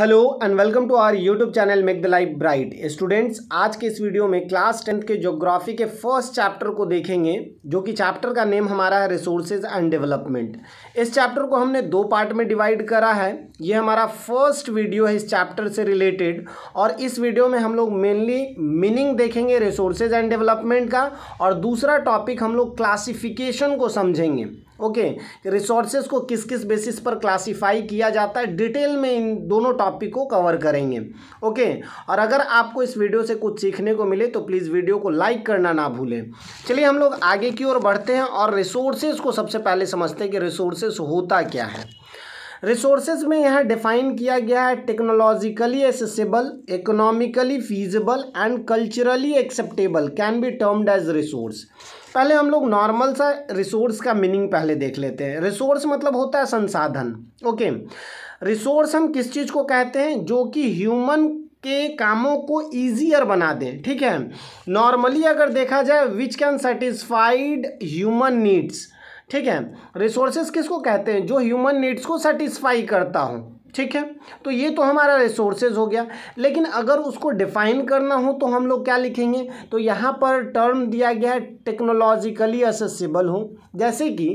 hello and welcome to our YouTube channel make the life bright students आज के इस वीडियो में क्लास टेंथ के ज्योग्राफी के फर्स्ट चैप्टर को देखेंगे जो कि चैप्टर का नेम हमारा है रिसोर्सेज एंड डेवलपमेंट इस चैप्टर को हमने दो पार्ट में डिवाइड करा है ये हमारा फर्स्ट वीडियो है इस चैप्टर से रिलेटेड और इस वीडियो में हम लोग मेनली मीनिंग देखेंगे रिसोर्सेज एंड डेवलपमेंट का और दूसरा टॉपिक हम लोग क्लासिफिकेशन को समझेंगे ओके रिसोर्सेज को किस किस बेसिस पर क्लासीफाई किया जाता है डिटेल में इन दोनों टॉपिक को कवर करेंगे ओके और अगर आपको इस वीडियो से कुछ सीखने को मिले तो प्लीज़ वीडियो को लाइक करना ना भूलें चलिए हम लोग आगे की ओर बढ़ते हैं और रिसोर्सेज को सबसे पहले समझते हैं कि रिसोर्सेज होता क्या है रिसोर्सेज में यहाँ डिफाइन किया गया है technologically accessible economically feasible and culturally acceptable can be termed as resource पहले हम लोग नॉर्मल सा रिसोर्स का मीनिंग पहले देख लेते हैं रिसोर्स मतलब होता है संसाधन ओके रिसोर्स हम किस चीज़ को कहते हैं जो कि ह्यूमन के कामों को ईजियर बना दें ठीक है नॉर्मली अगर देखा जाए which can satisfied human needs ठीक है रिसोर्सेज किसको कहते हैं जो ह्यूमन नीड्स को सेटिस्फाई करता हूँ ठीक है तो ये तो हमारा रिसोर्सेज हो गया लेकिन अगर उसको डिफाइन करना हो तो हम लोग क्या लिखेंगे तो यहाँ पर टर्म दिया गया है टेक्नोलॉजिकली असेसिबल हो जैसे कि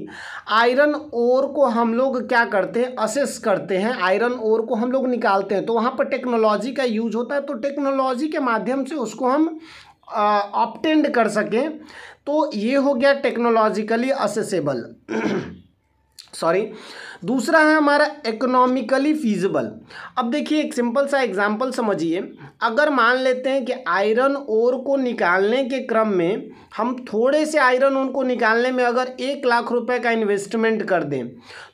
आयरन ओर को हम लोग क्या करते हैं असेस करते हैं आयरन ओर को हम लोग निकालते हैं तो वहाँ पर टेक्नोलॉजी का यूज होता है तो टेक्नोलॉजी के माध्यम से उसको हम ऑप्टेंड कर सकें तो ये हो गया टेक्नोलॉजिकली असेसेबल सॉरी दूसरा है हमारा इकोनॉमिकली फीजबल अब देखिए एक सिंपल सा एग्जांपल समझिए अगर मान लेते हैं कि आयरन ओर को निकालने के क्रम में हम थोड़े से आयरन ओर को निकालने में अगर एक लाख रुपए का इन्वेस्टमेंट कर दें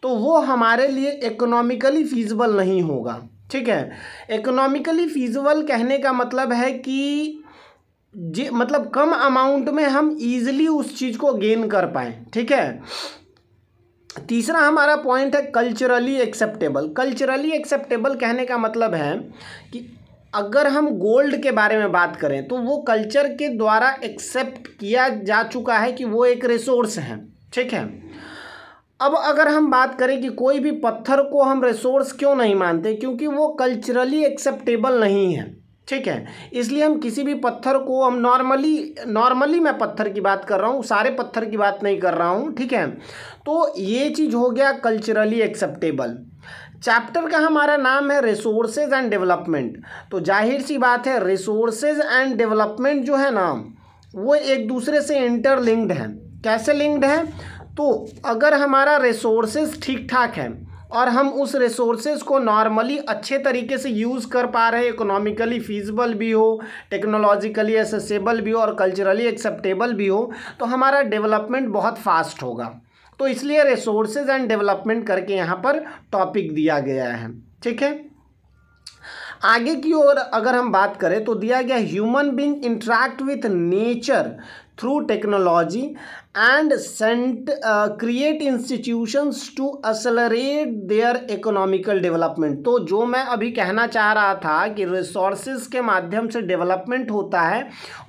तो वो हमारे लिए इकोनॉमिकली फीजबल नहीं होगा ठीक है इकोनॉमिकली फीजबल कहने का मतलब है कि जी मतलब कम अमाउंट में हम ईजिली उस चीज़ को गेन कर पाएँ ठीक है तीसरा हमारा पॉइंट है कल्चरली एक्सेप्टेबल कल्चरली एक्सेप्टेबल कहने का मतलब है कि अगर हम गोल्ड के बारे में बात करें तो वो कल्चर के द्वारा एक्सेप्ट किया जा चुका है कि वो एक रिसोर्स है ठीक है अब अगर हम बात करें कि कोई भी पत्थर को हम रिसोर्स क्यों नहीं मानते क्योंकि वो कल्चरली एक्सेप्टेबल नहीं है ठीक है इसलिए हम किसी भी पत्थर को हम नॉर्मली नॉर्मली मैं पत्थर की बात कर रहा हूँ सारे पत्थर की बात नहीं कर रहा हूँ ठीक है तो ये चीज़ हो गया कल्चरली एक्सेप्टेबल चैप्टर का हमारा नाम है रिसोर्सेज एंड डेवलपमेंट तो जाहिर सी बात है रिसोर्सेज एंड डेवलपमेंट जो है ना वो एक दूसरे से इंटरलिंक्ड है कैसे लिंक्ड है तो अगर हमारा रिसोर्सेज ठीक ठाक है और हम उस रिसोर्सेज को नॉर्मली अच्छे तरीके से यूज़ कर पा रहे इकोनॉमिकली फीजबल भी हो टेक्नोलॉजिकली एसेसेबल भी हो और कल्चरली एक्सेप्टेबल भी हो तो हमारा डेवलपमेंट बहुत फास्ट होगा तो इसलिए रिसोर्सेज एंड डेवलपमेंट करके यहाँ पर टॉपिक दिया गया है ठीक है आगे की ओर अगर हम बात करें तो दिया गया human being interact with nature through technology and sent create institutions to accelerate their economical development तो जो मैं अभी कहना चाह रहा था कि रिसोर्सेज के माध्यम से डेवलपमेंट होता है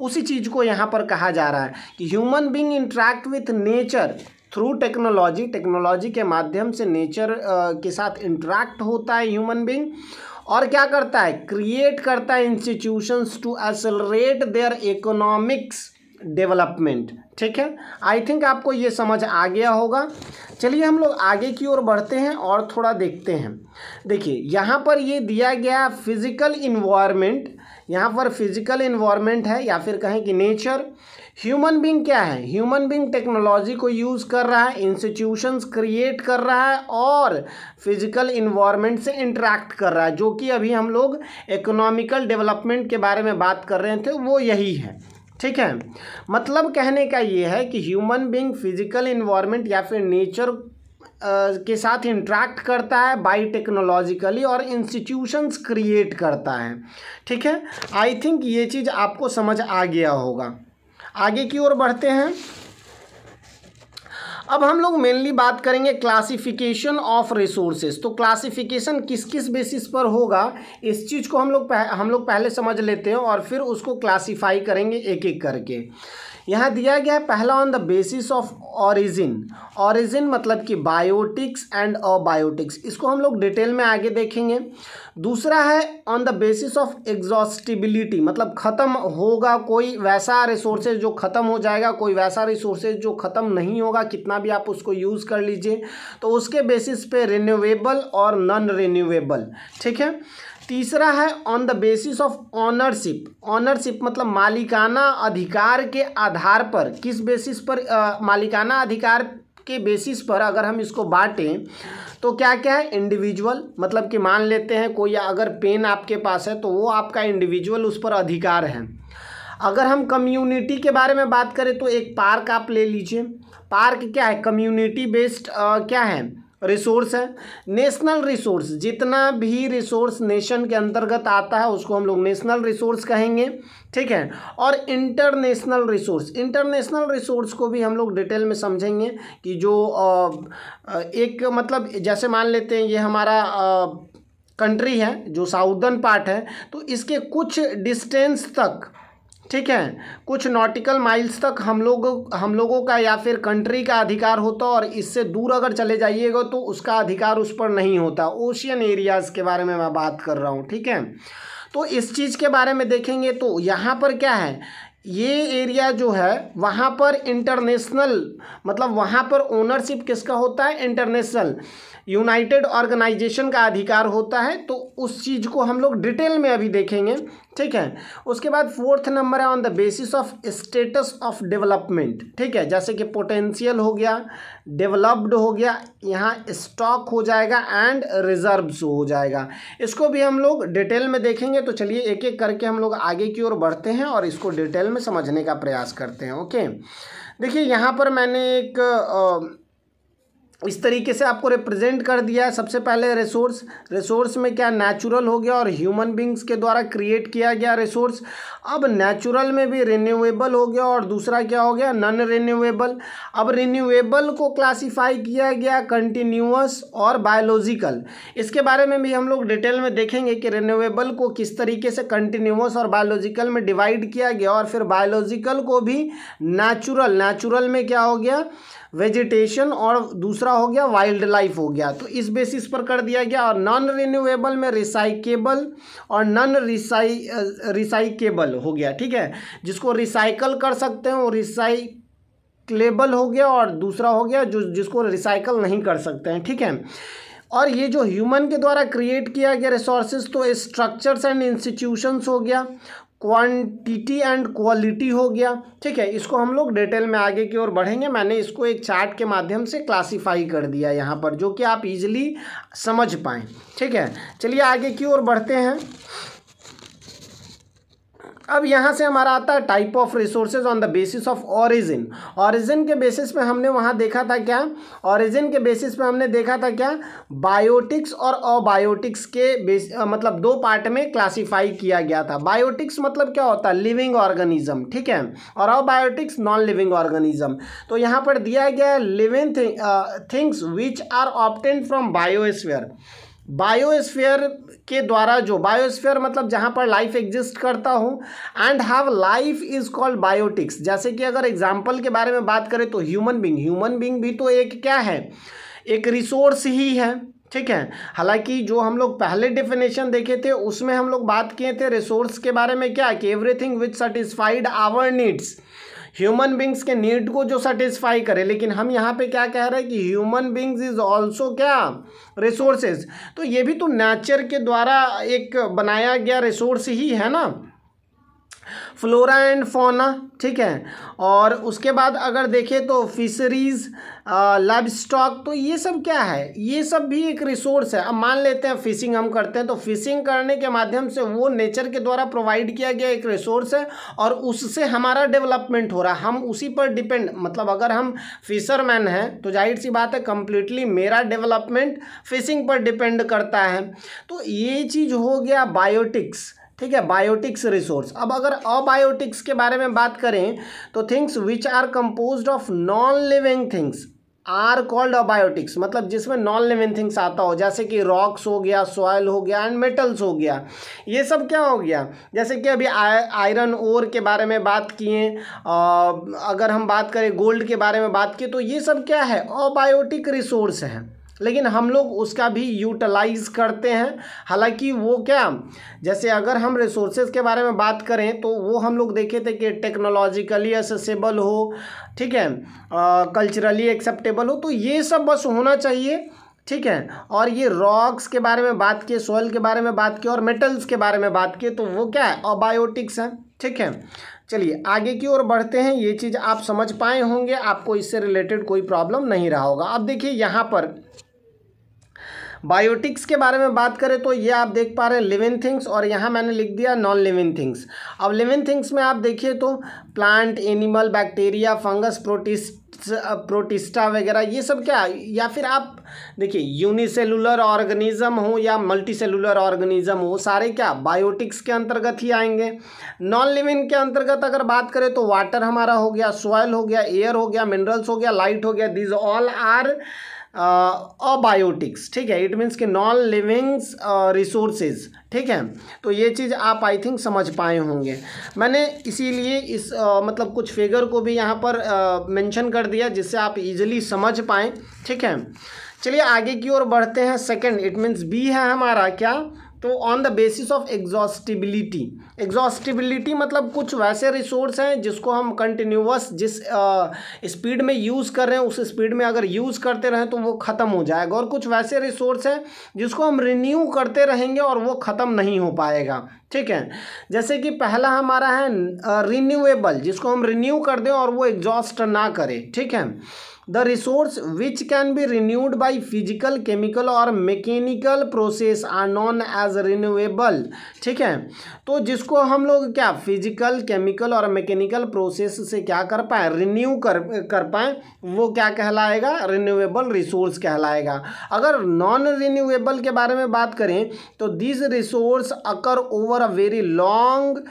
उसी चीज़ को यहाँ पर कहा जा रहा है कि human being interact with nature through technology technology के माध्यम से नेचर के साथ इंट्रैक्ट होता है ह्यूमन बींग और क्या करता है क्रिएट करता है institutions to accelerate their economics development ठीक है आई थिंक आपको ये समझ आ गया होगा चलिए हम लोग आगे की ओर बढ़ते हैं और थोड़ा देखते हैं देखिए यहाँ पर ये दिया गया फिज़िकल इन्वायरमेंट यहाँ पर फिज़िकल इन्वायरमेंट है या फिर कहें कि नेचर ह्यूमन बींग क्या है ह्यूमन बींग टेक्नोलॉजी को यूज़ कर रहा है इंस्टीट्यूशंस क्रिएट कर रहा है और फिजिकल इन्वायरमेंट से इंटरेक्ट कर रहा है जो कि अभी हम लोग इकोनॉमिकल डेवलपमेंट के बारे में बात कर रहे थे वो यही है ठीक है मतलब कहने का ये है कि ह्यूमन बींग फिजिकल इन्वायरमेंट या फिर नेचर के साथ इंट्रैक्ट करता है बाई टेक्नोलॉजिकली और इंस्टीट्यूशंस क्रिएट करता है ठीक है आई थिंक ये चीज़ आपको समझ आ गया होगा आगे की ओर बढ़ते हैं अब हम लोग मेनली बात करेंगे क्लासिफिकेशन ऑफ रिसोर्सेज तो क्लासिफिकेशन किस किस बेसिस पर होगा इस चीज़ को हम लोग हम लोग पहले समझ लेते हैं और फिर उसको क्लासिफाई करेंगे एक एक करके यहाँ दिया गया है पहला on the basis of origin origin मतलब कि बायोटिक्स एंड अबायोटिक्स इसको हम लोग डिटेल में आगे देखेंगे दूसरा है on the basis of exhaustibility मतलब ख़त्म होगा कोई वैसा रिसोर्सेज जो ख़त्म हो जाएगा कोई वैसा रिसोर्सेज जो ख़त्म नहीं होगा कितना भी आप उसको यूज़ कर लीजिए तो उसके बेसिस पे रिन्यूएबल और नॉन रिन्यूएबल ठीक है तीसरा है on the basis of ownership ownership मतलब मालिकाना अधिकार के आधार पर किस बेसिस पर आ, मालिकाना अधिकार के बेसिस पर अगर हम इसको बांटें तो क्या क्या है इंडिविजुअल मतलब कि मान लेते हैं कोई अगर पेन आपके पास है तो वो आपका इंडिविजुअल उस पर अधिकार है अगर हम कम्युनिटी के बारे में बात करें तो एक पार्क आप ले लीजिए पार्क क्या है कम्युनिटी बेस्ड क्या है रिसोर्स है नेशनल रिसोर्स जितना भी रिसोर्स नेशन के अंतर्गत आता है उसको हम लोग नेशनल रिसोर्स कहेंगे ठीक है और इंटरनेशनल रिसोर्स इंटरनेशनल रिसोर्स को भी हम लोग डिटेल में समझेंगे कि जो एक मतलब जैसे मान लेते हैं ये हमारा कंट्री है जो साउदर्न पार्ट है तो इसके कुछ डिस्टेंस तक ठीक है कुछ नॉटिकल माइल्स तक हम लोग हम लोगों का या फिर कंट्री का अधिकार होता और इससे दूर अगर चले जाइएगा तो उसका अधिकार उस पर नहीं होता ओशियन एरियाज़ के बारे में मैं बात कर रहा हूँ ठीक है तो इस चीज़ के बारे में देखेंगे तो यहाँ पर क्या है ये एरिया जो है वहाँ पर इंटरनेशनल मतलब वहाँ पर ओनरशिप किसका होता है इंटरनेशनल यूनाइटेड ऑर्गेनाइजेशन का अधिकार होता है तो उस चीज़ को हम लोग डिटेल में अभी देखेंगे ठीक है उसके बाद फोर्थ नंबर है on the basis of status of development ठीक है जैसे कि पोटेंशियल हो गया डेवलप्ड हो गया यहाँ स्टॉक हो जाएगा एंड रिजर्व्स हो जाएगा इसको भी हम लोग डिटेल में देखेंगे तो चलिए एक एक करके हम लोग आगे की ओर बढ़ते हैं और इसको डिटेल में समझने का प्रयास करते हैं ओके देखिए यहाँ पर मैंने एक आ, इस तरीके से आपको रिप्रेजेंट कर दिया है सबसे पहले रिसोर्स रिसोर्स में क्या नेचुरल हो गया और ह्यूमन बींग्स के द्वारा क्रिएट किया गया रिसोर्स अब नेचुरल में भी रिन्यूएबल हो गया और दूसरा क्या हो गया नॉन रिन्यूएबल अब रिन्यूएबल को क्लासिफाई किया गया कंटिन्यूस और बायोलॉजिकल इसके बारे में भी हम लोग डिटेल में देखेंगे कि रिन्यूएबल को किस तरीके से कंटिन्यूस और बायोलॉजिकल में डिवाइड किया गया और फिर बायोलॉजिकल को भी नेचुरल नेचुरल में क्या हो गया वेजिटेशन और दूसरा हो गया वाइल्ड लाइफ हो गया तो इस बेसिस पर कर दिया गया और नॉन रिन्यूएबल में रिसाइकेबल और नॉन रिसाई रिसाइकेबल हो गया ठीक है जिसको रिसाइकल कर सकते हैं वो रिसाई क्लेबल हो गया और दूसरा हो गया जो जिसको रिसाइकल नहीं कर सकते हैं ठीक है और ये जो ह्यूमन के द्वारा क्रिएट किया गया रिसोर्सेज तो स्ट्रक्चर्स एंड इंस्टीट्यूशंस हो गया क्वांटिटी एंड क्वालिटी हो गया ठीक है इसको हम लोग डिटेल में आगे की ओर बढ़ेंगे मैंने इसको एक चार्ट के माध्यम से क्लासिफाई कर दिया यहाँ पर जो कि आप इजीली समझ पाएँ ठीक है चलिए आगे की ओर बढ़ते हैं अब यहाँ से हमारा आता है type of resources on the basis of origin origin के बेसिस पे हमने वहाँ देखा था क्या ऑरिजिन के बेसिस पे हमने देखा था क्या बायोटिक्स और अबायोटिक्स के बेस मतलब दो पार्ट में क्लासिफाई किया गया था बायोटिक्स मतलब क्या होता है लिविंग ऑर्गेनिज्म ठीक है और अबायोटिक्स नॉन लिविंग ऑर्गेनिज्म तो यहाँ पर दिया गया living things which are obtained from biosphere biosphere के द्वारा जो बायोस्फीयर मतलब जहाँ पर लाइफ एग्जिस्ट करता हूँ and have life is called biotics जैसे कि अगर एग्जाम्पल के बारे में बात करें तो ह्यूमन बींग ह्यूमन बींग भी तो एक क्या है एक रिसोर्स ही है ठीक है हालांकि जो हम लोग पहले डेफिनेशन देखे थे उसमें हम लोग बात किए थे रिसोर्स के बारे में क्या कि everything which satisfied our needs human beings के नीड को जो सेटिस्फाई करे लेकिन हम यहाँ पे क्या कह रहे हैं कि ह्यूमन बींग्स इज ऑल्सो क्या रिसोर्सेज तो ये भी तो नेचर के द्वारा एक बनाया गया रिसोर्स ही है ना फ्लोरा एंड फोना ठीक है और उसके बाद अगर देखें तो फिशरीज लाइव स्टॉक तो ये सब क्या है ये सब भी एक रिसोर्स है अब मान लेते हैं फिशिंग हम करते हैं तो फिशिंग करने के माध्यम से वो नेचर के द्वारा प्रोवाइड किया गया एक रिसोर्स है और उससे हमारा डेवलपमेंट हो रहा है हम उसी पर डिपेंड मतलब अगर हम फिशरमैन हैं तो जाहिर सी बात है कंप्लीटली मेरा डेवलपमेंट फिशिंग पर डिपेंड करता है तो ये चीज़ हो गया बायोटिक्स ठीक है बायोटिक्स रिसोर्स अब अगर अबायोटिक्स के बारे में बात करें तो things which are compose of non living things are called abiotics मतलब जिसमें नॉन लिविंग थिंग्स आता हो जैसे कि रॉक्स हो गया सॉयल हो गया एंड मेटल्स हो गया ये सब क्या हो गया जैसे कि अभी आयरन ओर के बारे में बात किए अगर हम बात करें गोल्ड के बारे में बात की तो ये सब क्या है अबायोटिक रिसोर्स है लेकिन हम लोग उसका भी यूटिलाइज़ करते हैं हालांकि वो क्या जैसे अगर हम रिसोर्सेज के बारे में बात करें तो वो हम लोग देखे थे कि टेक्नोलॉजिकली एसेसेबल हो ठीक है कल्चरली एक्सेप्टेबल हो तो ये सब बस होना चाहिए ठीक है और ये रॉक्स के बारे में बात किए सॉयल के बारे में बात की और मेटल्स के बारे में बात किए तो वो क्या है अबायोटिक्स हैं ठीक है चलिए आगे की ओर बढ़ते हैं ये चीज़ आप समझ पाए होंगे आपको इससे रिलेटेड कोई प्रॉब्लम नहीं रहा होगा अब देखिए यहाँ पर बायोटिक्स के बारे में बात करें तो ये आप देख पा रहे हैं लिविंग थिंग्स और यहाँ मैंने लिख दिया नॉन लिविंग थिंग्स अब लिविंग थिंग्स में आप देखिए तो plant animal bacteria fungus protist protista वगैरह ये सब क्या या फिर आप देखिए यूनिसेलुलर ऑर्गेनिज्म हो या मल्टीसेलुलर ऑर्गेनिज्म हो सारे क्या बायोटिक्स के अंतर्गत ही आएंगे नॉन लिविंग के अंतर्गत अगर बात करें तो वाटर हमारा हो गया सॉयल हो गया एयर हो गया मिनरल्स हो गया लाइट हो गया दिज ऑल आर अबायोटिक्स ठीक है इट मीन्स के नॉन लिविंग्स रिसोर्सेज ठीक है तो ये चीज़ आप आई थिंक समझ पाए होंगे मैंने इसीलिए इस आ, मतलब कुछ फिगर को भी यहाँ पर मेंशन कर दिया जिससे आप इजीली समझ पाएँ ठीक है चलिए आगे की ओर बढ़ते हैं सेकंड इट मीन्स बी है हमारा क्या तो on the basis of exhaustibility exhaustibility मतलब कुछ वैसे रिसोर्स हैं जिसको हम कंटिन्यूस जिस स्पीड में यूज़ कर रहे हैं उस स्पीड में अगर यूज़ करते रहें तो वो ख़त्म हो जाएगा और कुछ वैसे रिसोर्स हैं जिसको हम रिन्यू करते रहेंगे और वो ख़त्म नहीं हो पाएगा ठीक है जैसे कि पहला हमारा है रिन्यूएबल जिसको हम रिन्यू कर दें और वो एग्जॉस्ट ना करें ठीक है the resource which can be renewed by physical chemical और mechanical process are known as renewable ठीक है तो जिसको हम लोग क्या फिजिकल केमिकल और मैकेनिकल प्रोसेस से क्या कर पाए रिन्यू कर कर पाए वो क्या कहलाएगा रिन्यूएबल रिसोर्स कहलाएगा अगर नॉन रिन्यूएबल के बारे में बात करें तो this resource occur over a very long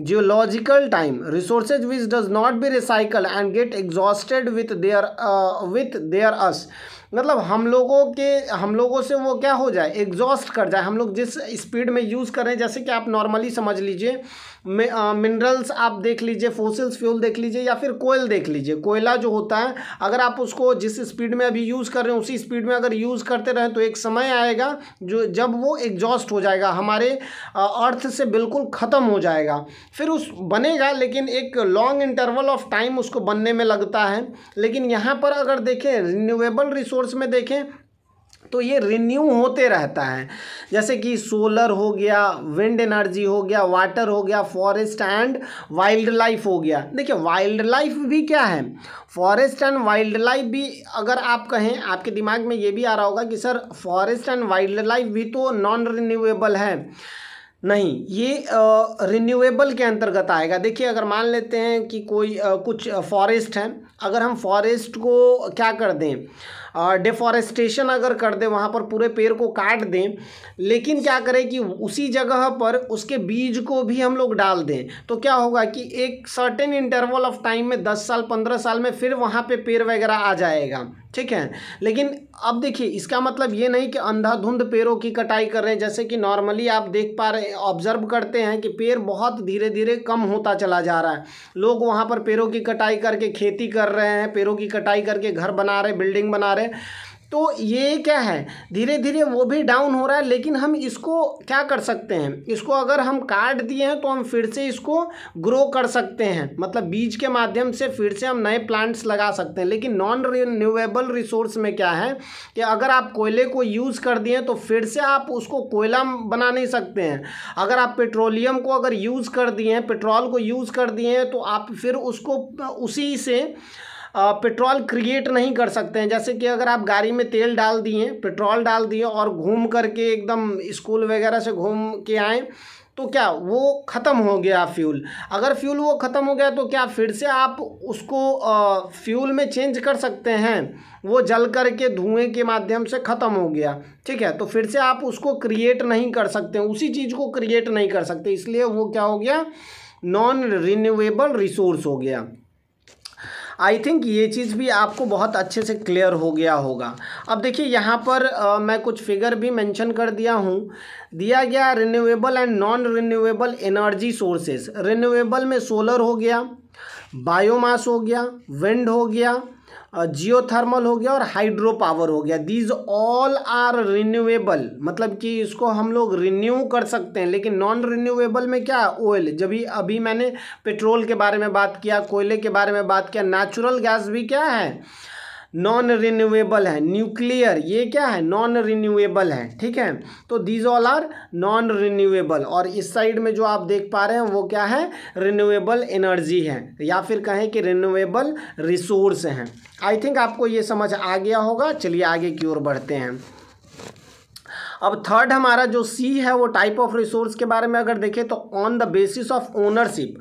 geological time resources which does not be recycle and get exhausted with their with their use मतलब हम लोगों के हम लोगों से वो क्या हो जाए एग्जॉस्ट कर जाए हम लोग जिस स्पीड में यूज़ करें जैसे कि आप नॉर्मली समझ लीजिए मिनरल्स आप देख लीजिए फोसिल्स फ्यूल देख लीजिए या फिर कोयल देख लीजिए कोयला जो होता है अगर आप उसको जिस स्पीड में अभी यूज़ कर रहे हैं उसी स्पीड में अगर यूज़ करते रहें तो एक समय आएगा जो जब वो एग्जॉस्ट हो जाएगा हमारे अर्थ से बिल्कुल ख़त्म हो जाएगा फिर उस बनेगा लेकिन एक लॉन्ग इंटरवल ऑफ टाइम उसको बनने में लगता है लेकिन यहाँ पर अगर देखें रिन्यूएबल रिसोर्स में देखें तो ये रिन्यू होते रहता है जैसे कि सोलर हो गया विंड एनर्जी हो गया वाटर हो गया फॉरेस्ट एंड वाइल्ड लाइफ हो गया देखिए वाइल्ड लाइफ भी क्या है फॉरेस्ट एंड वाइल्ड लाइफ भी अगर आप कहें आपके दिमाग में ये भी आ रहा होगा कि sir forest and wild life भी तो नॉन रिन्यूएबल है नहीं ये रिन्यूएबल के अंतर्गत आएगा देखिए अगर मान लेते हैं कि कोई आ, कुछ फॉरेस्ट है अगर हम फॉरेस्ट को क्या कर दें डिफॉरेस्टेशन अगर कर दें वहाँ पर पूरे पेड़ को काट दें लेकिन क्या करें कि उसी जगह पर उसके बीज को भी हम लोग डाल दें तो क्या होगा कि एक सर्टेन इंटरवल ऑफ टाइम में दस साल पंद्रह साल में फिर वहाँ पे पेड़ वगैरह आ जाएगा ठीक है लेकिन अब देखिए इसका मतलब ये नहीं कि अंधाधुंध पेड़ों की कटाई कर रहे हैं जैसे कि नॉर्मली आप देख पा रहे ऑब्जर्व करते हैं कि पेड़ बहुत धीरे धीरे कम होता चला जा रहा है लोग वहाँ पर पेड़ों की कटाई करके खेती कर रहे हैं पेड़ों की कटाई करके घर बना रहे बिल्डिंग बना रहे तो ये क्या है धीरे धीरे वो भी डाउन हो रहा है लेकिन हम इसको क्या कर सकते हैं इसको अगर हम काट दिए हैं तो हम फिर से इसको ग्रो कर सकते हैं मतलब बीज के माध्यम से फिर से हम नए प्लांट्स लगा सकते हैं लेकिन नॉन रिन्यूएबल रिसोर्स में क्या है कि अगर आप कोयले को यूज़ कर दिए तो फिर से आप उसको कोयला बना नहीं सकते हैं अगर आप पेट्रोलियम को अगर यूज़ कर दिए हैं पेट्रोल को यूज़ कर दिए हैं तो आप फिर उसको उसी से पेट्रोल क्रिएट नहीं कर सकते हैं जैसे कि अगर आप गाड़ी में तेल डाल दिए पेट्रोल डाल दिए और घूम करके एकदम स्कूल वगैरह से घूम के आए तो क्या वो ख़त्म हो गया फ्यूल अगर फ्यूल वो ख़त्म हो गया तो क्या फिर से आप उसको फ्यूल में चेंज कर सकते हैं वो जल करके धुएं के माध्यम से ख़त्म हो गया ठीक है तो फिर से आप उसको क्रिएट नहीं कर सकते उसी चीज़ को क्रिएट नहीं कर सकते इसलिए वो क्या हो गया नॉन रिन्यूएबल रिसोर्स हो गया आई थिंक ये चीज़ भी आपको बहुत अच्छे से क्लियर हो गया होगा अब देखिए यहाँ पर आ, मैं कुछ फिगर भी मेंशन कर दिया हूँ दिया गया renewable and non renewable energy sources renewable में सोलर हो गया बायोमास हो गया विंड हो गया जियोथर्मल हो गया और हाइड्रो पावर हो गया दीज ऑल आर रिन्यूएबल मतलब कि इसको हम लोग रिन्यू कर सकते हैं लेकिन नॉन रिन्यूएबल में क्या ऑयल जब भी अभी मैंने पेट्रोल के बारे में बात किया कोयले के बारे में बात किया नेचुरल गैस भी क्या है नॉन रिन्यूएबल है न्यूक्लियर ये क्या है नॉन रिन्यूएबल है ठीक है तो these all are non renewable और इस साइड में जो आप देख पा रहे हैं वो क्या है रिन्यूएबल एनर्जी है या फिर कहें कि रिन्यूएबल रिसोर्स हैं आई थिंक आपको ये समझ आ गया होगा चलिए आगे की ओर बढ़ते हैं अब थर्ड हमारा जो सी है वो टाइप ऑफ रिसोर्स के बारे में अगर देखें तो on the basis of ownership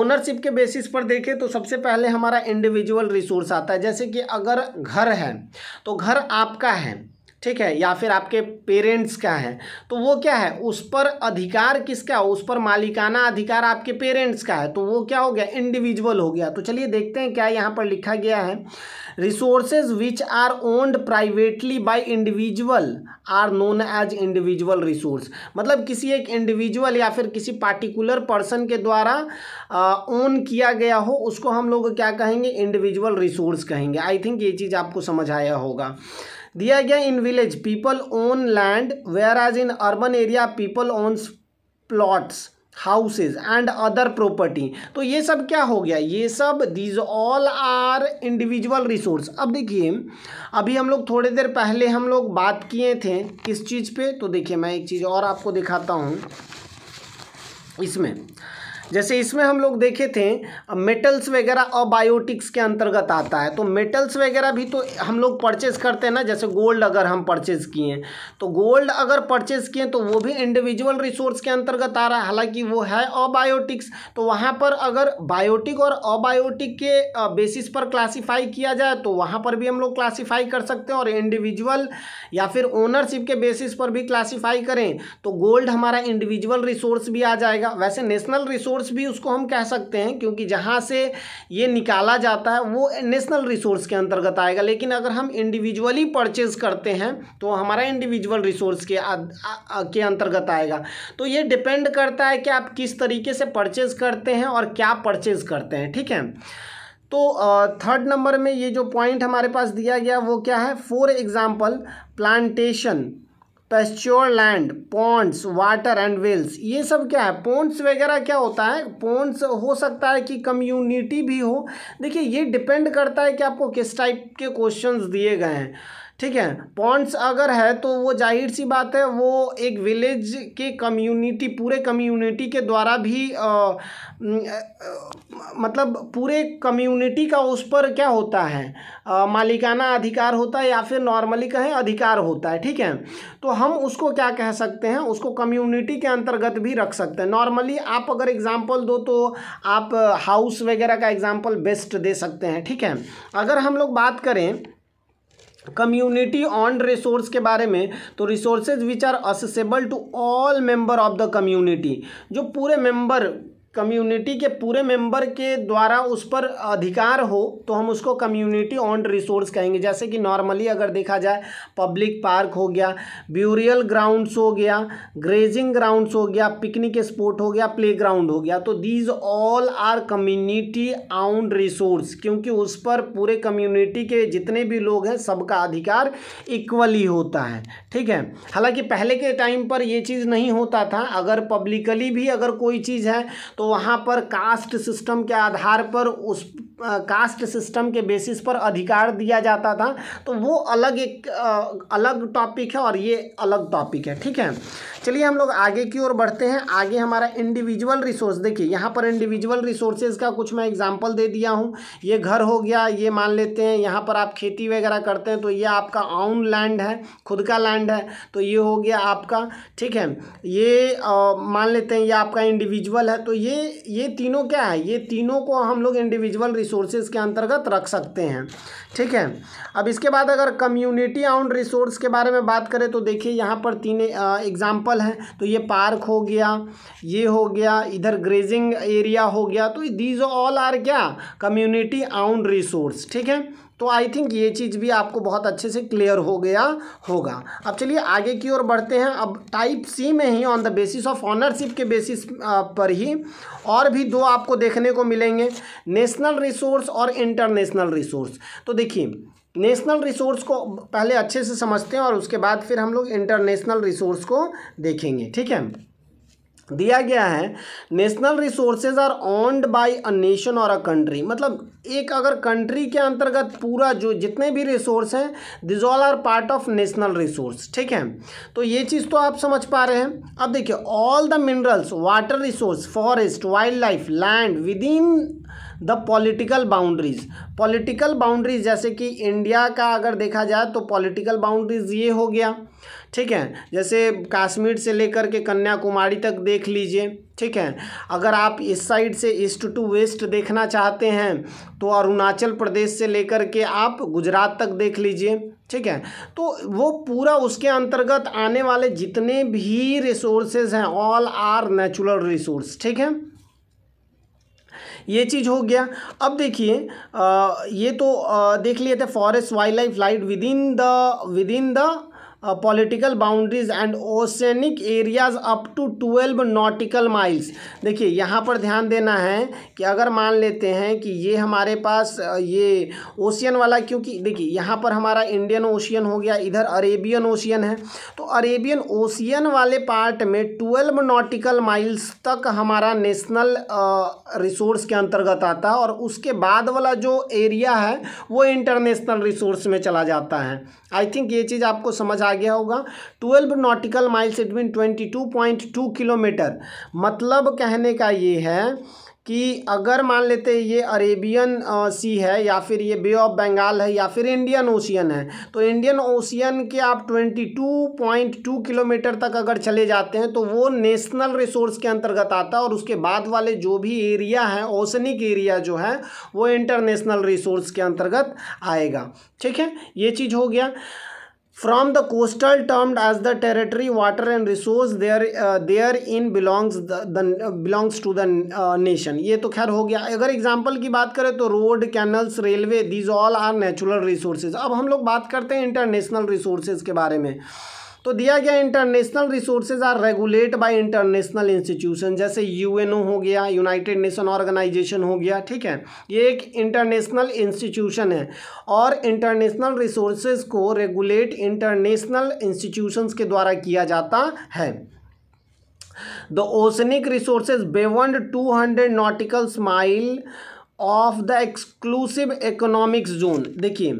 ownership के बेसिस पर देखें तो सबसे पहले हमारा इंडिविजुअल रिसोर्स आता है जैसे कि अगर घर है तो घर आपका है ठीक है या फिर आपके पेरेंट्स का है तो वो क्या है उस पर अधिकार किसका है उस पर मालिकाना अधिकार आपके पेरेंट्स का है तो वो क्या हो गया इंडिविजुअल हो गया तो चलिए देखते हैं क्या यहाँ पर लिखा गया है resources which are owned privately by individual are known as individual resource मतलब किसी एक इंडिविजुअल या फिर किसी पार्टिकुलर पर्सन के द्वारा ओन किया गया हो उसको हम लोग क्या कहेंगे इंडिविजुअल रिसोर्स कहेंगे आई थिंक ये चीज़ आपको समझ आया होगा दिया गया in village people own land whereas in urban area people own plots houses and other property तो ये सब क्या हो गया ये सब these all are individual resource अब देखिए अभी हम लोग थोड़ी देर पहले हम लोग बात किए थे किस चीज़ पे तो देखिए मैं एक चीज़ और आपको दिखाता हूँ इसमें जैसे इसमें हम लोग देखे थे मेटल्स वगैरह और बायोटिक्स के अंतर्गत आता है तो मेटल्स वगैरह भी तो हम लोग परचेज करते हैं ना जैसे गोल्ड अगर हम परचेज किए तो गोल्ड अगर परचेज किए तो वो भी इंडिविजुअल रिसोर्स के अंतर्गत आ रहा है हालांकि वो है अबायोटिक्स तो वहाँ पर अगर बायोटिक और अबायोटिक के बेसिस पर क्लासीफाई किया जाए तो वहाँ पर भी हम लोग क्लासीफाई कर सकते हैं और इंडिविजुअल या फिर ओनरशिप के बेसिस पर भी क्लासीफाई करें तो गोल्ड हमारा इंडिविजुअल रिसोर्स भी आ जाएगा वैसे नेशनल रिसोर्स रिसोर्स भी उसको हम कह सकते हैं क्योंकि जहाँ से ये निकाला जाता है वो नेशनल रिसोर्स के अंतर्गत आएगा लेकिन अगर हम इंडिविजुअली परचेज करते हैं तो हमारा इंडिविजुअल रिसोर्स के आ, आ, आ, के अंतर्गत आएगा तो ये डिपेंड करता है कि आप किस तरीके से परचेज करते हैं और क्या परचेज करते हैं ठीक है तो थर्ड नंबर में ये जो पॉइंट हमारे पास दिया गया वो क्या है for example plantation pasture land ponds water and wells ये सब क्या है पॉन्ड्स वगैरह क्या होता है पॉन्ड्स हो सकता है कि कम्युनिटी भी हो देखिए ये डिपेंड करता है कि आपको किस टाइप के क्वेश्चंस दिए गए हैं ठीक है पॉन्ड्स अगर है तो वो जाहिर सी बात है वो एक विलेज के कम्युनिटी पूरे कम्युनिटी के द्वारा भी आ, आ, मतलब पूरे कम्युनिटी का उस पर क्या होता है आ, मालिकाना अधिकार होता है या फिर नॉर्मली कहें अधिकार होता है ठीक है तो हम उसको क्या कह सकते हैं उसको कम्युनिटी के अंतर्गत भी रख सकते हैं नॉर्मली आप अगर एग्ज़ाम्पल दो तो आप हाउस वगैरह का एग्ज़ाम्पल बेस्ट दे सकते हैं ठीक है अगर हम लोग बात करें कम्युनिटी ऑन रिसोर्स के बारे में तो resources which are accessible to all member of the community जो पूरे मेंबर कम्युनिटी के पूरे मेंबर के द्वारा उस पर अधिकार हो तो हम उसको कम्युनिटी ऑन रिसोर्स कहेंगे जैसे कि नॉर्मली अगर देखा जाए पब्लिक पार्क हो गया ब्यूरियल ग्राउंड्स हो गया ग्रेजिंग ग्राउंड्स हो गया पिकनिक स्पॉट हो गया प्ले ग्राउंड हो गया तो these all are community owned resource क्योंकि उस पर पूरे कम्युनिटी के जितने भी लोग हैं सबका अधिकार इक्वली होता है ठीक है हालाँकि पहले के टाइम पर ये चीज़ नहीं होता था अगर पब्लिकली भी अगर कोई चीज़ है तो तो वहाँ पर कास्ट सिस्टम के आधार पर उस कास्ट सिस्टम के बेसिस पर अधिकार दिया जाता था तो वो अलग एक आ, अलग टॉपिक है और ये अलग टॉपिक है ठीक है चलिए हम लोग आगे की ओर बढ़ते हैं आगे हमारा इंडिविजुअल रिसोर्स देखिए यहाँ पर इंडिविजुअल रिसोर्सेज का कुछ मैं एग्जांपल दे दिया हूँ ये घर हो गया ये मान लेते हैं यहाँ पर आप खेती वगैरह करते हैं तो ये आपका ऑन लैंड है खुद का लैंड है तो ये हो गया आपका ठीक है ये आ, मान लेते हैं ये आपका इंडिविजुअल है तो ये ये तीनों क्या है ये तीनों को हम लोग इंडिविजुअल रिसोर्सेज के अंतर्गत रख सकते हैं ठीक है अब इसके बाद अगर कम्युनिटी आउंड रिसोर्स के बारे में बात करें तो देखिए यहाँ पर तीन एग्जाम्पल हैं तो ये पार्क हो गया ये हो गया इधर ग्रेजिंग एरिया हो गया तो दीज ऑल आर क्या कम्युनिटी आउंड रिसोर्स ठीक है तो आई थिंक ये चीज़ भी आपको बहुत अच्छे से क्लियर हो गया होगा अब चलिए आगे की ओर बढ़ते हैं अब टाइप सी में ही on the basis of ownership के बेसिस पर ही और भी दो आपको देखने को मिलेंगे नेशनल रिसोर्स और इंटरनेशनल रिसोर्स तो देखिए नेशनल रिसोर्स को पहले अच्छे से समझते हैं और उसके बाद फिर हम लोग इंटरनेशनल रिसोर्स को देखेंगे ठीक है दिया गया है national resources are owned by a nation और अ कंट्री मतलब एक अगर कंट्री के अंतर्गत पूरा जो जितने भी रिसोर्स हैं these all are part of national resource ठीक है तो ये चीज़ तो आप समझ पा रहे हैं अब देखिए all the minerals water resource forest wild life land within the political boundaries political boundaries जैसे कि इंडिया का अगर देखा जाए तो पॉलिटिकल बाउंड्रीज ये हो गया ठीक है जैसे कश्मीर से लेकर के कन्याकुमारी तक देख लीजिए ठीक है अगर आप इस साइड से ईस्ट टू वेस्ट देखना चाहते हैं तो अरुणाचल प्रदेश से लेकर के आप गुजरात तक देख लीजिए ठीक है तो वो पूरा उसके अंतर्गत आने वाले जितने भी रिसोर्सेज हैं ऑल आर नेचुरल रिसोर्स ठीक है ये चीज़ हो गया अब देखिए ये तो आ, देख लिए थे forest wild life light within the within the political boundaries and oceanic areas up to twelve nautical miles देखिए यहाँ पर ध्यान देना है कि अगर मान लेते हैं कि ये हमारे पास uh, ये ओशियन वाला क्योंकि देखिए यहाँ पर हमारा इंडियन ओशियन हो गया इधर अरेबियन ओशियन है तो अरेबियन ओशियन वाले पार्ट में ट्वेल्व नॉटिकल माइल्स तक हमारा नेशनल रिसोर्स uh, के अंतर्गत आता है और उसके बाद वाला जो एरिया है वो इंटरनेशनल रिसोर्स में चला जाता है आई थिंक ये चीज़ आपको समझ आ गया होगा twelve nautical miles it mean twenty two point two kilometre मतलब कहने का ये है कि अगर मान लेते हैं ये अरेबियन सी है या फिर ये बे ऑफ बंगाल है या फिर इंडियन ओशियन है तो इंडियन ओशियन के आप 22.2 किलोमीटर तक अगर चले जाते हैं तो वो नेशनल रिसोर्स के अंतर्गत आता है और उसके बाद वाले जो भी एरिया है ओशनिक एरिया जो है वो इंटरनेशनल रिसोर्स के अंतर्गत आएगा ठीक है ये चीज़ हो गया from the coastal termed as the territory water and resource there uh, there in belongs the, the belongs to the uh, nation ये तो खैर हो गया अगर एग्जांपल की बात करें तो road canals railway these all are natural resources अब हम लोग बात करते हैं इंटरनेशनल रिसोर्सेज के बारे में तो दिया गया international resources are regulate by international institution जैसे यूएनओ हो गया यूनाइटेड नेशन ऑर्गेनाइजेशन हो गया ठीक है ये एक इंटरनेशनल इंस्टीट्यूशन है और इंटरनेशनल रिसोर्सेज को रेगुलेट इंटरनेशनल इंस्टीट्यूशंस के द्वारा किया जाता है the oceanic resources beyond two hundred nautical mile of the exclusive economic zone देखिए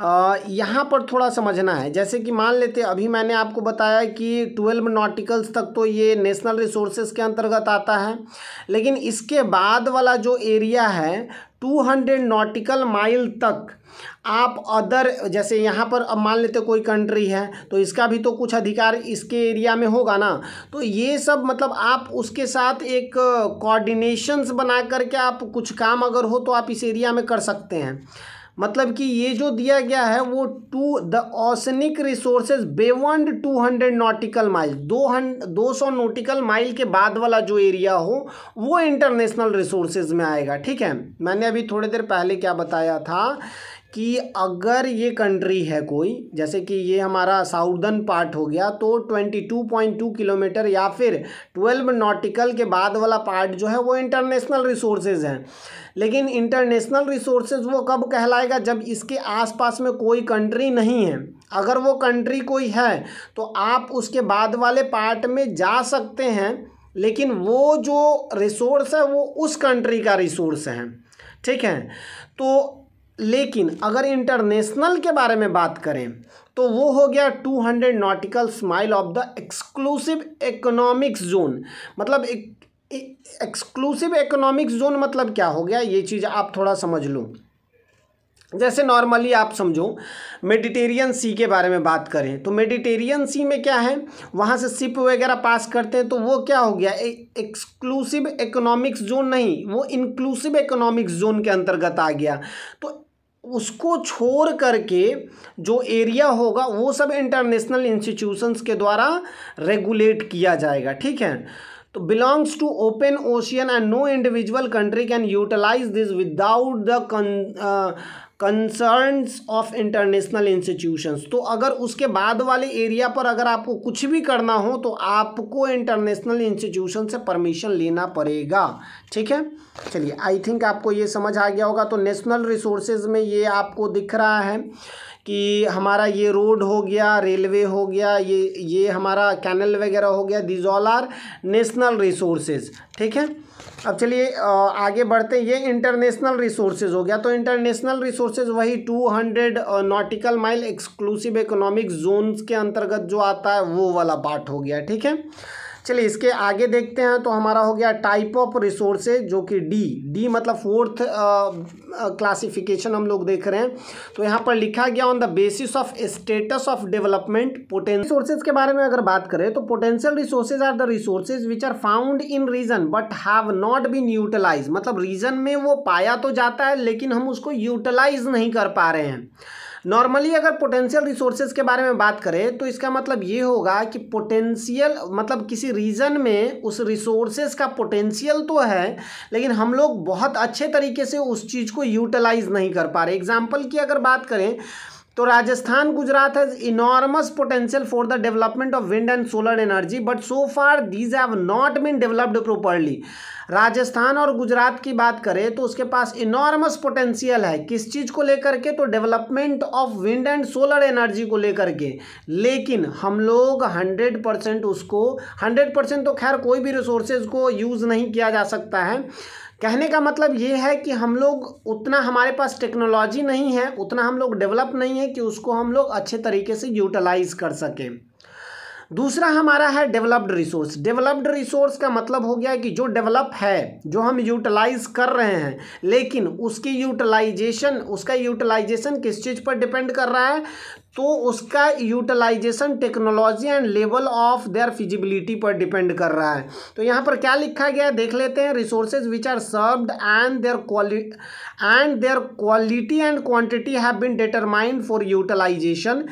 यहाँ पर थोड़ा समझना है जैसे कि मान लेते अभी मैंने आपको बताया कि ट्वेल्व नॉटिकल्स तक तो ये नेशनल रिसोर्सेज के अंतर्गत आता है लेकिन इसके बाद वाला जो एरिया है टू हंड्रेड नॉटिकल माइल तक आप अदर जैसे यहाँ पर अब मान लेते कोई कंट्री है तो इसका भी तो कुछ अधिकार इसके एरिया में होगा ना तो ये सब मतलब आप उसके साथ एक कोऑर्डिनेशंस बना करके आप कुछ काम अगर हो तो आप इस एरिया में कर सकते हैं मतलब कि ये जो दिया गया है वो to the oceanic resources beyond 200 nautical mile दो दो सौ नोटिकल माइल के बाद वाला जो एरिया हो वो इंटरनेशनल रिसोर्सेज में आएगा ठीक है मैंने अभी थोड़ी देर पहले क्या बताया था कि अगर ये कंट्री है कोई जैसे कि ये हमारा साउदर्न पार्ट हो गया तो 22.2 किलोमीटर या फिर 12 नॉटिकल के बाद वाला पार्ट जो है वो इंटरनेशनल रिसोर्सेज हैं लेकिन इंटरनेशनल रिसोर्सेज वो कब कहलाएगा जब इसके आसपास में कोई कंट्री नहीं है अगर वो कंट्री कोई है तो आप उसके बाद वाले पार्ट में जा सकते हैं लेकिन वो जो रिसोर्स है वो उस कंट्री का रिसोर्स है ठीक है तो लेकिन अगर इंटरनेशनल के बारे में बात करें तो वो हो गया 200 नॉटिकल स्माइल of the exclusive economic zone मतलब एक्सक्लूसिव इकोनॉमिक जोन मतलब क्या हो गया ये चीज़ आप थोड़ा समझ लो जैसे नॉर्मली आप समझो मेडिटेरियन सी के बारे में बात करें तो मेडिटेरियन सी में क्या है वहाँ से सिप वगैरह पास करते हैं तो वो क्या हो गया एक्सक्लूसिव इकोनॉमिक्स जोन नहीं वो इंक्लूसिव इकोनॉमिक्स जोन के अंतर्गत आ गया तो उसको छोड़ करके जो एरिया होगा वो सब इंटरनेशनल इंस्टीट्यूशंस के द्वारा रेगुलेट किया जाएगा ठीक है तो belongs to open ocean and no individual country can utilise this without the concerns of international institutions तो अगर उसके बाद वाले एरिया पर अगर आपको कुछ भी करना हो तो आपको इंटरनेशनल इंस्टीट्यूशन से परमिशन लेना पड़ेगा ठीक है चलिए आई थिंक आपको ये समझ आ गया होगा तो नेशनल रिसोर्सेज में ये आपको दिख रहा है कि हमारा ये रोड हो गया रेलवे हो गया ये ये हमारा कैनल वगैरह हो गया these all are national resources ठीक है अब चलिए आगे बढ़ते हैं ये इंटरनेशनल रिसोर्सेज हो गया तो इंटरनेशनल रिसोर्सेज वही two hundred nautical mile exclusive economic zones के अंतर्गत जो आता है वो वाला पार्ट हो गया ठीक है चलिए इसके आगे देखते हैं तो हमारा हो गया टाइप ऑफ रिसोर्सेज जो कि डी डी मतलब फोर्थ क्लासिफिकेशन हम लोग देख रहे हैं तो यहाँ पर लिखा गया on the basis of status of development potential resources के बारे में अगर बात करें तो potential resources are the resources which are found in region but have not been utilize मतलब रीजन में वो पाया तो जाता है लेकिन हम उसको यूटिलाइज नहीं कर पा रहे हैं नॉर्मली अगर पोटेंशियल रिसोर्सेज के बारे में बात करें तो इसका मतलब ये होगा कि पोटेंशियल मतलब किसी रीजन में उस रिसोर्सेज का पोटेंशियल तो है लेकिन हम लोग बहुत अच्छे तरीके से उस चीज़ को यूटिलाइज नहीं कर पा रहे एग्जाम्पल की अगर बात करें तो Rajasthan Gujarat has enormous potential for the development of wind and solar energy but so far these have not been developed properly Rajasthan और गुजरात की बात करें तो उसके पास इनॉर्मस पोटेंशियल है किस चीज़ को लेकर के तो development of wind and solar energy को लेकर के लेकिन हम लोग हंड्रेड परसेंट उसको हंड्रेड परसेंट तो खैर कोई भी रिसोर्सेज को यूज़ नहीं किया जा सकता है कहने का मतलब ये है कि हम लोग उतना हमारे पास टेक्नोलॉजी नहीं है उतना हम लोग डेवलप नहीं है कि उसको हम लोग अच्छे तरीके से यूटिलाइज कर सकें दूसरा हमारा है डेवलप्ड रिसोर्स डेवलप्ड रिसोर्स का मतलब हो गया कि जो डेवलप है जो हम यूटिलाइज कर रहे हैं लेकिन उसकी यूटिलाइजेशन उसका यूटिलाइजेशन किस चीज़ पर डिपेंड कर रहा है तो उसका utilization technology and level of their feasibility पर डिपेंड कर रहा है तो यहाँ पर क्या लिखा गया देख लेते हैं resources which are served and their quality and their quality and quantity have been determined for utilization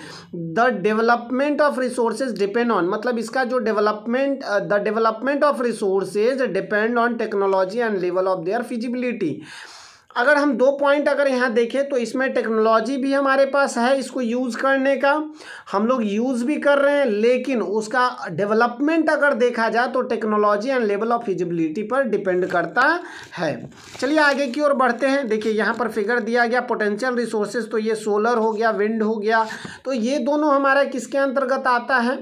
the development of resources depend on मतलब इसका जो development the development of resources depend on technology and level of their feasibility अगर हम दो point अगर यहाँ देखें तो इसमें टेक्नोलॉजी भी हमारे पास है इसको यूज़ करने का हम लोग यूज़ भी कर रहे हैं लेकिन उसका डेवलपमेंट अगर देखा जाए तो technology and level of feasibility पर डिपेंड करता है चलिए आगे की ओर बढ़ते हैं देखिए यहाँ पर फिगर दिया गया पोटेंशियल रिसोर्सेज तो ये सोलर हो गया विंड हो गया तो ये दोनों हमारा किसके अंतर्गत आता है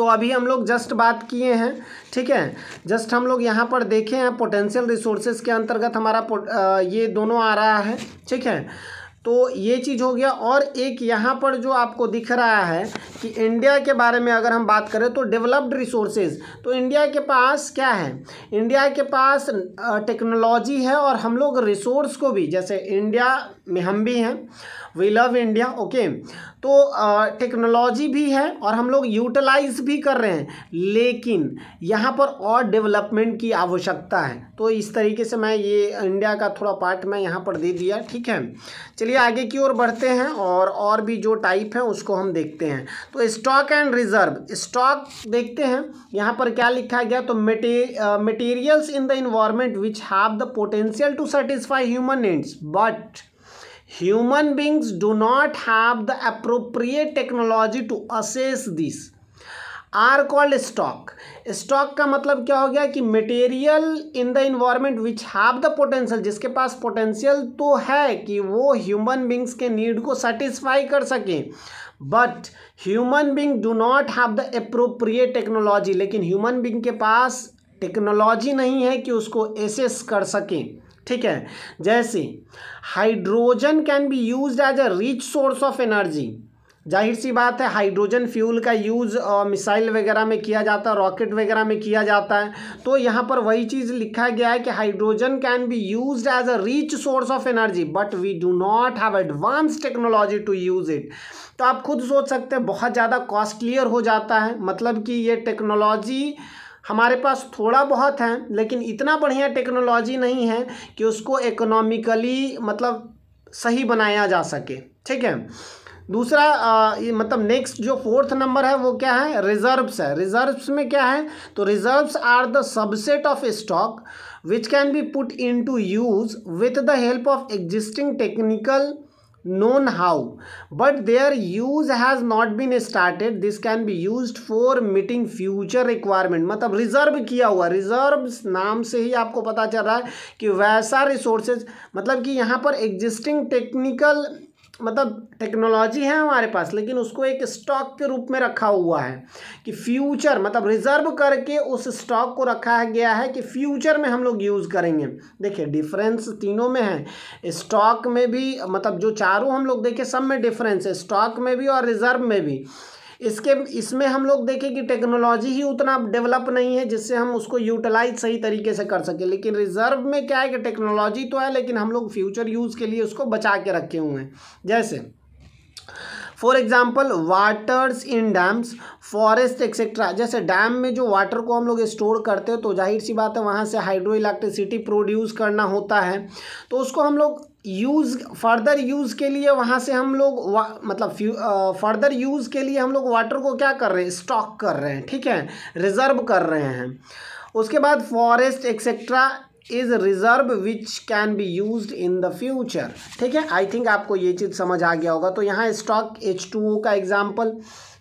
तो अभी हम लोग जस्ट बात किए हैं ठीक है जस्ट हम लोग यहाँ पर देखे हैं पोटेंशियल रिसोर्सेज के अंतर्गत हमारा ये दोनों आ रहा है ठीक है तो ये चीज़ हो गया और एक यहाँ पर जो आपको दिख रहा है कि इंडिया के बारे में अगर हम बात करें तो डेवलप्ड रिसोर्सेज तो इंडिया के पास क्या है इंडिया के पास टेक्नोलॉजी है और हम लोग रिसोर्स को भी जैसे इंडिया में हम भी हैं वी लव इंडिया ओके तो टेक्नोलॉजी भी है और हम लोग यूटिलाइज भी कर रहे हैं लेकिन यहाँ पर और डेवलपमेंट की आवश्यकता है तो इस तरीके से मैं ये इंडिया का थोड़ा पार्ट मैं यहाँ पर दे दिया ठीक है चलिए आगे की ओर बढ़ते हैं और और भी जो टाइप है उसको हम देखते हैं तो स्टॉक एंड रिजर्व स्टॉक देखते हैं यहाँ पर क्या लिखा गया तो materials in the environment which have the potential to satisfy human needs but human beings do not have the appropriate technology to access this are called stock stock का मतलब क्या हो गया कि material in the environment which have the potential जिसके पास potential तो है कि वो ह्यूमन बींग्स के नीड को सेटिस्फाई कर सकें but human being do not have the appropriate technology लेकिन ह्यूमन बींग के पास टेक्नोलॉजी नहीं है कि उसको एसेस कर सकें ठीक है जैसे hydrogen can be use as a rich source of energy जाहिर सी बात है हाइड्रोजन फ्यूल का यूज़ मिसाइल वगैरह में किया जाता है रॉकेट वगैरह में किया जाता है तो यहाँ पर वही चीज़ लिखा गया है कि hydrogen can be use as a rich source of energy but we do not have advance technology to use it तो आप खुद सोच सकते हैं बहुत ज़्यादा कॉस्टलियर हो जाता है मतलब कि ये टेक्नोलॉजी हमारे पास थोड़ा बहुत है लेकिन इतना बढ़िया टेक्नोलॉजी नहीं है कि उसको इकोनॉमिकली मतलब सही बनाया जा सके ठीक है दूसरा आ, मतलब नेक्स्ट जो फोर्थ नंबर है वो क्या है रिजर्व्स है रिजर्व्स में क्या है तो reserves are the subset of stock which can be put in to use with the help of existing technical known how but their use has not been started this can be used for meeting future requirement matlab reserve kiya hua reserves naam se hi aapko pata chal raha hai ki waisa resources matlab ki yahan par existing technical मतलब technology है हमारे पास लेकिन उसको एक stock के रूप में रखा हुआ है कि फ्यूचर मतलब रिजर्व करके उस स्टॉक को रखा गया है कि फ्यूचर में हम लोग यूज़ करेंगे देखिए डिफरेंस तीनों में है स्टॉक में भी मतलब जो चारों हम लोग देखे सब में डिफरेंस है स्टॉक में भी और रिजर्व में भी इसके इसमें हम लोग देखें कि टेक्नोलॉजी ही उतना डेवलप नहीं है जिससे हम उसको यूटिलाइज सही तरीके से कर सकें लेकिन रिजर्व में क्या है कि टेक्नोलॉजी तो है लेकिन हम लोग फ्यूचर यूज़ के लिए उसको बचा के रखे हुए हैं जैसे for example waters in dams forest etcetera जैसे डैम में जो वाटर को हम लोग स्टोर करते हैं तो जाहिर सी बात है वहाँ से हाइड्रो इलेक्ट्रिसिटी प्रोड्यूस करना होता है तो उसको हम लोग यूज़ फर्दर यूज़ के लिए वहाँ से हम लोग मतलब फर्दर यूज़ के लिए हम लोग वाटर को क्या कर रहे हैं स्टॉक कर रहे हैं ठीक है रिज़र्व कर रहे हैं उसके बाद forest etcetera is reserve which can be use in the future ठीक है आई थिंक आपको ये चीज़ समझ आ गया होगा तो यहाँ स्टॉक एच टू ओ का एग्जाम्पल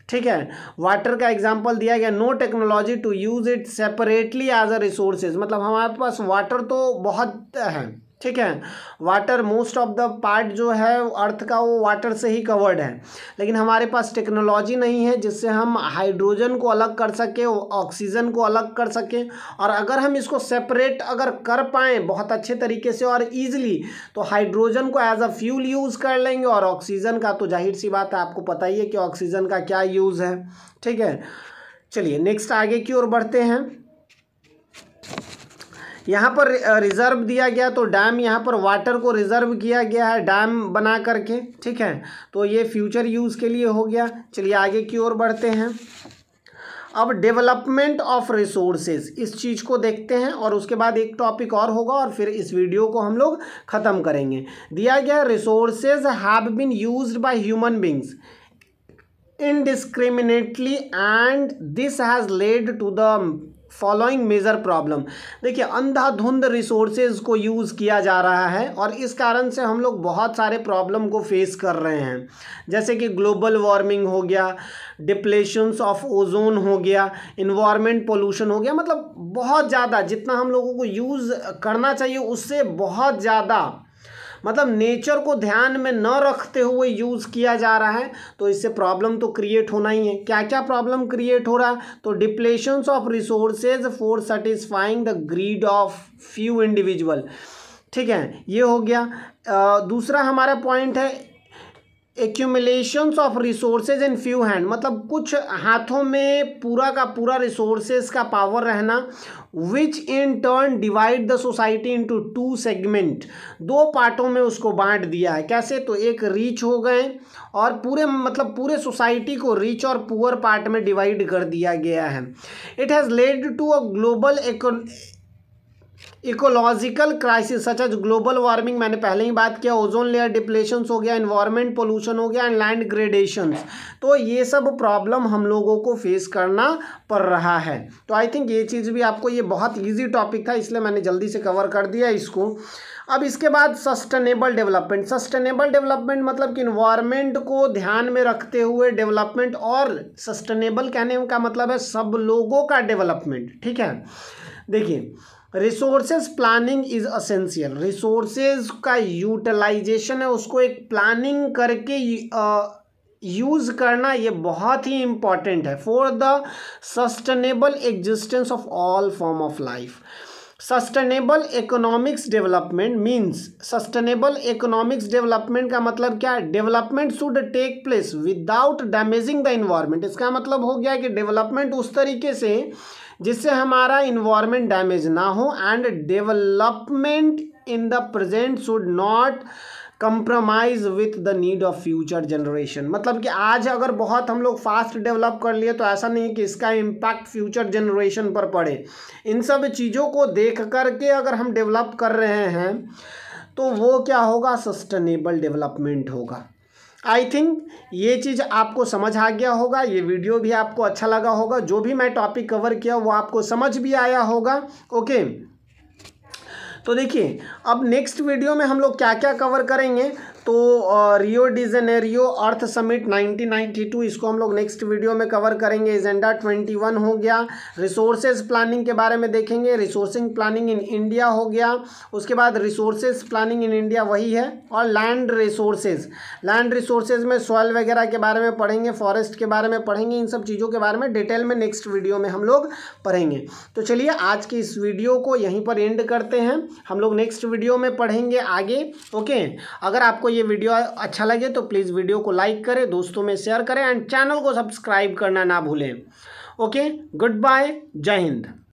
ठीक है वाटर का एग्जाम्पल दिया गया no technology to use it separately as a resources मतलब हमारे पास वाटर तो बहुत है ठीक है water most of the part जो है अर्थ का वो वाटर से ही कवर्ड है लेकिन हमारे पास टेक्नोलॉजी नहीं है जिससे हम हाइड्रोजन को अलग कर सकें ऑक्सीजन को अलग कर सकें और अगर हम इसको सेपरेट अगर कर पाएँ बहुत अच्छे तरीके से और ईजिली तो हाइड्रोजन को एज अ फ्यूल यूज़ कर लेंगे और ऑक्सीजन का तो जाहिर सी बात है आपको पता ही है कि ऑक्सीजन का क्या यूज़ है ठीक है चलिए नेक्स्ट आगे की ओर बढ़ते हैं यहाँ पर रिज़र्व दिया गया तो डैम यहाँ पर वाटर को रिज़र्व किया गया है डैम बना करके ठीक है तो ये फ्यूचर यूज़ के लिए हो गया चलिए आगे की ओर बढ़ते हैं अब डेवलपमेंट ऑफ रिसोर्सेज इस चीज़ को देखते हैं और उसके बाद एक टॉपिक और होगा और फिर इस वीडियो को हम लोग ख़त्म करेंगे दिया गया resources have been use by human beings indiscriminately and this has led to the following major problem देखिए अंधाधुंध रिसोर्सेज को यूज़ किया जा रहा है और इस कारण से हम लोग बहुत सारे प्रॉब्लम को फेस कर रहे हैं जैसे कि ग्लोबल वार्मिंग हो गया डिप्लेशंस ऑफ ओजोन हो गया इन्वायरमेंट पोल्यूशन हो गया मतलब बहुत ज़्यादा जितना हम लोगों को यूज़ करना चाहिए उससे बहुत ज़्यादा मतलब नेचर को ध्यान में न रखते हुए यूज़ किया जा रहा है तो इससे प्रॉब्लम तो क्रिएट होना ही है क्या क्या प्रॉब्लम क्रिएट हो रहा है तो depletions of resources for satisfying the greed of few individual ठीक है ये हो गया आ, दूसरा हमारा पॉइंट है accumulations of resources in few hand मतलब कुछ हाथों में पूरा का पूरा रिसोर्सेज का पावर रहना which in turn divide the society into two segment दो पार्टों में उसको बांट दिया है कैसे तो एक रिच हो गए और पूरे मतलब पूरे सोसाइटी को रिच और पुअर पार्ट में डिवाइड कर दिया गया है it has led to a global ecological crisis such as global warming मैंने पहले ही बात किया ओजोन लेयर डिप्लेशन हो गया इन्वायरमेंट पोल्यूशन हो गया एंड लैंड ग्रेडेशन तो ये सब प्रॉब्लम हम लोगों को फेस करना पड़ रहा है तो आई थिंक ये चीज़ भी आपको ये बहुत ईजी टॉपिक था इसलिए मैंने जल्दी से कवर कर दिया इसको अब इसके बाद सस्टेनेबल डेवलपमेंट सस्टेनेबल डेवलपमेंट मतलब कि इन्वायरमेंट को ध्यान में रखते हुए डेवलपमेंट और सस्टेनेबल कहने का मतलब है सब लोगों का डेवलपमेंट ठीक है देखिए resources planning is essential resources का यूटिलाइजेशन है उसको एक प्लानिंग करके यूज़ करना ये बहुत ही इम्पॉर्टेंट है for the sustainable existence of all form of life sustainable economics development means sustainable economics development का मतलब क्या है development should take place without damaging the environment इसका मतलब हो गया कि डेवलपमेंट उस तरीके से जिससे हमारा इन्वायरमेंट डैमेज ना हो and development in the present should not compromise with the need of future generation मतलब कि आज अगर बहुत हम लोग फास्ट डेवलप कर लिए तो ऐसा नहीं कि इसका इम्पैक्ट फ्यूचर जनरेशन पर पड़े इन सब चीज़ों को देख करके अगर हम डेवलप कर रहे हैं तो वो क्या होगा सस्टेनेबल डेवलपमेंट होगा आई थिंक ये चीज़ आपको समझ आ गया होगा ये वीडियो भी आपको अच्छा लगा होगा जो भी मैं टॉपिक कवर किया वो आपको समझ भी आया होगा ओके तो देखिए अब नेक्स्ट वीडियो में हम लोग क्या क्या कवर करेंगे तो रियो डिजेनेरियो अर्थ समिट 1992 इसको हम लोग नेक्स्ट वीडियो में कवर करेंगे एजेंडा 21 हो गया रिसोर्सेज प्लानिंग के बारे में देखेंगे रिसोर्सिंग प्लानिंग इन इंडिया हो गया उसके बाद रिसोर्सेज प्लानिंग इन इंडिया वही है और लैंड रिसोर्सेज लैंड रिसोर्सेज में सॉयल वगैरह के बारे में पढ़ेंगे फॉरेस्ट के बारे में पढ़ेंगे इन सब चीज़ों के बारे में डिटेल में नेक्स्ट वीडियो में हम लोग पढ़ेंगे तो चलिए आज की इस वीडियो को यहीं पर एंड करते हैं हम लोग नेक्स्ट वीडियो में पढ़ेंगे आगे ओके अगर आपको ये ये वीडियो अच्छा लगे तो प्लीज़ वीडियो को लाइक करें दोस्तों में शेयर करें एंड चैनल को सब्सक्राइब करना ना भूलें ओके गुड बाय जय हिंद